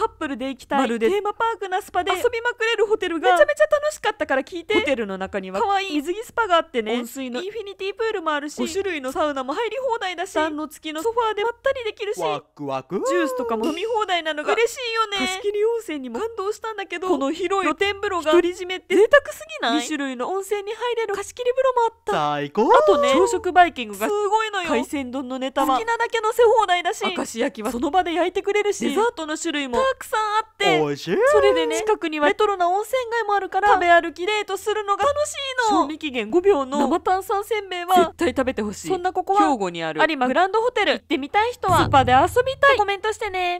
カップルで行きたいテーマパークなスパで遊びまくれるホテルがめちゃめちゃ楽しかったから聞いてホテルの中にはかわい水着スパがあってね温水のインフィニティプールもあるし5種類のサウナも入り放題だし暖の付きのソファーでまったりできるしワクワクジュースとかも飲み放題なのが嬉しいよね貸切温泉にも感動したんだけどこの広い露天風呂が独り占めって贅沢すぎない2種類の温泉に入れる貸切風呂もあった最高あとね朝食バイキングがすごいのよ海鮮丼のネタは好きなだけのせ放題だし明石焼きはその場で焼いてくれるしデザートの種類もたくさんあっておいしいそれでね近くにはレトロな温泉街もあるから食べ歩きデートするのが楽しいの賞味期限5秒の生炭酸せんべいは絶対食べてほしいそんなここは兵庫にある有馬グランドホテル行ってみたい人はスーパーで遊びたいコメントしてね